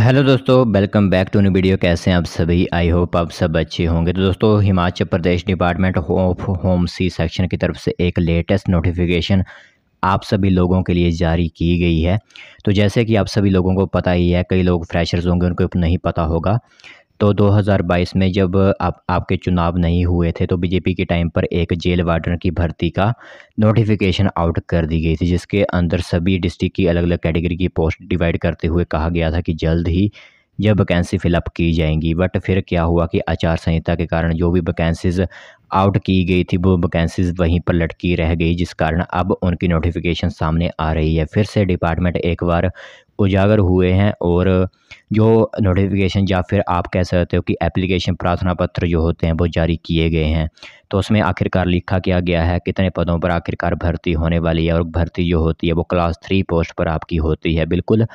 hello दोस्तों welcome back to new video कैसे हैं आप सभी आई होप आप सब अच्छे होंगे तो दोस्तों Himachal Pradesh department of home C section की तरफ से एक लेटेस्ट नोटिफिकेशन आप सभी लोगों के लिए जारी की गई है तो जैसे कि आप सभी लोगों को पता ही है कई लोग फ्रेशर्स होंगे उनको नहीं पता होगा तो 2022 में जब आप आपके चुनाव नहीं हुए थे तो बीजेपी के टाइम पर एक जेल वार्डन की भर्ती का नोटिफिकेशन आउट कर दी गई थी जिसके अंदर सभी डिस्ट्रिक्ट की अलग अलग कैटेगरी की पोस्ट डिवाइड करते हुए कहा गया था कि जल्द ही जब वैकेंसी फिलअप की जाएंगी बट फिर क्या हुआ कि आचार संहिता के कारण जो भी वैकेंसीज़ आउट की गई थी वो वैकेंसीज वहीं पर लटकी रह गई जिस कारण अब उनकी नोटिफिकेशन सामने आ रही है फिर से डिपार्टमेंट एक बार उजागर हुए हैं और जो नोटिफिकेशन या फिर आप कह सकते हो कि एप्लीकेशन प्रार्थना पत्र जो होते हैं वो जारी किए गए हैं तो उसमें आखिरकार लिखा क्या गया है कितने पदों पर आखिरकार भर्ती होने वाली है और भर्ती जो होती है वो क्लास थ्री पोस्ट पर आपकी होती है बिल्कुल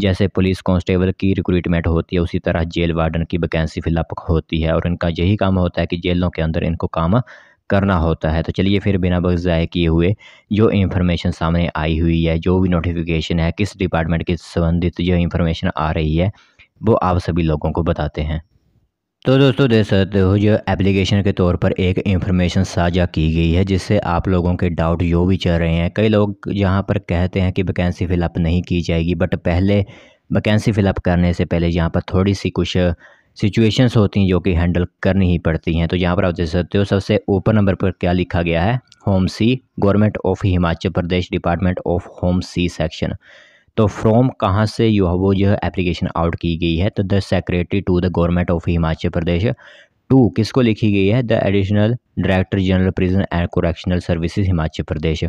जैसे पुलिस कांस्टेबल की रिक्रूटमेंट होती है उसी तरह जेल वार्डन की वैकेंसी फिलअप होती है और इनका यही काम होता है कि जेलों के अंदर इनको काम करना होता है तो चलिए फिर बिना वक्त ज़ाय किए हुए जो इन्फॉर्मेशन सामने आई हुई है जो भी नोटिफिकेशन है किस डिपार्टमेंट के संबंधित जो इन्फॉर्मेशन आ रही है वो आप सभी लोगों को बताते हैं तो दोस्तों देख सकते हो जो एप्लीकेशन के तौर पर एक इन्फॉर्मेशन साझा की गई है जिससे आप लोगों के डाउट जो भी चल रहे हैं कई लोग यहाँ पर कहते हैं कि वैकेंसी फ़िलअप नहीं की जाएगी बट पहले वैकेंसी फ़िलअप करने से पहले यहाँ पर थोड़ी सी कुछ सिचुएशंस होती हैं जो कि हैंडल करनी ही पड़ती हैं तो यहाँ पर आप देख सकते हो सबसे ऊपर नंबर पर क्या लिखा गया है home C government of Himachal Pradesh department of home C section तो फ्रॉम कहाँ से यो वो जो है एप्लीकेशन आउट की गई है तो the secretary to the government of Himachal Pradesh to किसको लिखी गई है the additional director general prison and correctional services Himachal Pradesh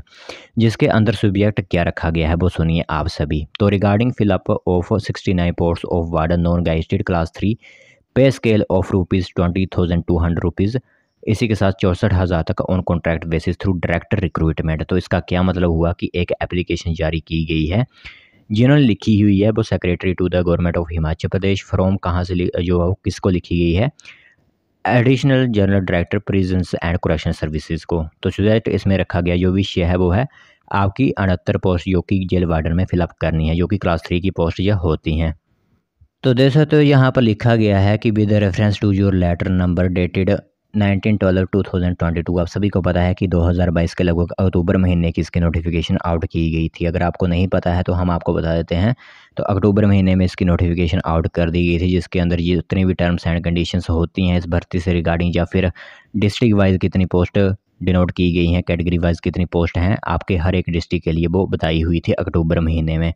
जिसके अंदर सब्जेक्ट क्या रखा गया है वो सुनिए आप सभी तो regarding fill up of sixty nine posts of warden non gazetted class three pay scale of rupees twenty thousand two hundred rupees इसी के साथ चौंसठ हज़ार तक on contract basis through direct recruitment तो इसका क्या मतलब हुआ कि एक एप्लीकेशन जारी की गई है जिन्होंने लिखी हुई है वो secretary to the government of Himachal Pradesh from कहाँ से जो किसको लिखी गई है additional general director prisons and correction services को तो सुजैक्ट इसमें रखा गया जो विषय है वो है आपकी अड़हत्तर पोस्ट जो कि जेल वार्डन में फिलअप करनी है जो कि क्लास थ्री की पोस्ट यह होती हैं तो देखो तो यहाँ पर लिखा गया है कि with reference to your letter number dated nineteen twelve two thousand twenty two आप सभी को पता है कि दो हज़ार बाईस के लगभग अक्टूबर महीने की इसकी नोटिफिकेशन आउट की गई थी अगर आपको नहीं पता है तो हम आपको बता देते हैं तो अक्टूबर महीने में इसकी नोटिफिकेशन आउट कर दी गई थी जिसके अंदर ये जितनी भी टर्म्स एंड कंडीशंस होती हैं इस भर्ती से रिगार्डिंग या फिर डिस्ट्रिक्ट वाइज कितनी पोस्ट डिनोट की गई हैं कैटेगरी वाइज कितनी पोस्ट हैं आपके हर एक डिस्ट्रिक्ट के लिए वो बताई हुई थी अक्टूबर महीने में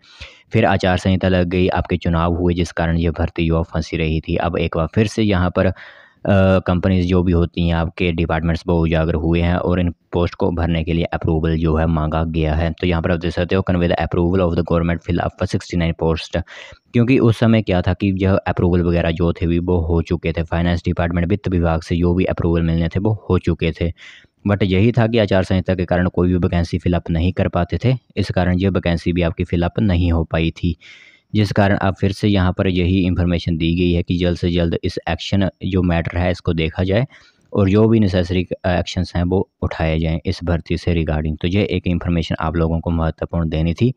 फिर आचार संहिता लग गई आपके चुनाव हुए जिस कारण ये भर्ती युवा फंसी रही थी अब एक बार फिर से यहाँ पर कंपनीज़ जो भी होती हैं आपके डिपार्टमेंट्स वो उजागर हुए हैं और इन पोस्ट को भरने के लिए अप्रूवल जो है मांगा गया है तो यहाँ पर आप देख सकते हो convey the approval of the government fill up for sixty nine post क्योंकि उस समय क्या था कि यह अप्रूवल वगैरह जो थे भी वो हो चुके थे फाइनेंस डिपार्टमेंट वित्त विभाग से जो भी अप्रूवल मिलने थे वो हो चुके थे बट यही था कि आचार संहिता के कारण कोई भी वैकेंसी फिलअप नहीं कर पाते थे इस कारण ये वैकेंसी भी आपकी फिलअप नहीं हो पाई थी जिस कारण अब फिर से यहाँ पर यही इन्फॉर्मेशन दी गई है कि जल्द से जल्द इस एक्शन जो मैटर है इसको देखा जाए और जो भी नेसेसरी एक्शंस हैं वो उठाए जाएं इस भर्ती से रिगार्डिंग तो ये एक इन्फॉर्मेशन आप लोगों को महत्वपूर्ण देनी थी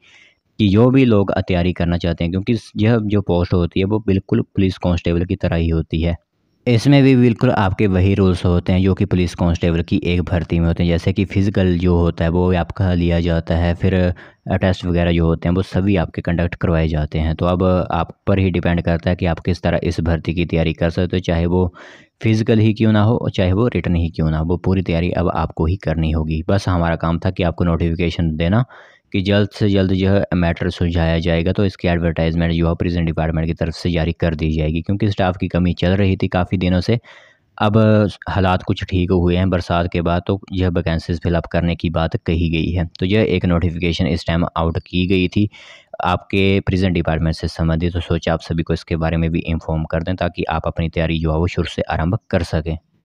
कि जो भी लोग तैयारी करना चाहते हैं क्योंकि यह जो पोस्ट होती है वो बिल्कुल पुलिस कांस्टेबल की तरह ही होती है इसमें भी बिल्कुल आपके वही रूल्स होते हैं जो कि पुलिस कांस्टेबल की एक भर्ती में होते हैं जैसे कि फ़िज़िकल जो होता है वो आपका लिया जाता है फिर टेस्ट वगैरह जो होते हैं वो सभी आपके कंडक्ट करवाए जाते हैं तो अब आप पर ही डिपेंड करता है कि आप किस तरह इस भर्ती की तैयारी कर सकते हो चाहे वो फ़िज़िकल ही क्यों ना हो चाहे वो रिटर्न ही क्यों ना हो वो पूरी तैयारी अब आपको ही करनी होगी बस हमारा काम था कि आपको नोटिफिकेशन देना कि जल्द से जल्द जो है मैटर सुलझाया जाएगा तो इसकी एडवर्टाइजमेंट जो है प्रिजेंट डिपार्टमेंट की तरफ से जारी कर दी जाएगी क्योंकि स्टाफ की कमी चल रही थी काफ़ी दिनों से अब हालात कुछ ठीक हुए हैं बरसात के बाद तो यह वैकेंसीज फिलअप करने की बात कही गई है तो यह एक नोटिफिकेशन इस टाइम आउट की गई थी आपके प्रिजेंट डिपार्टमेंट से संबंधित तो सोचा आप सभी को इसके बारे में भी इंफॉर्म कर दें ताकि आप अपनी तैयारी जो है वो शुरू से आरंभ कर सकें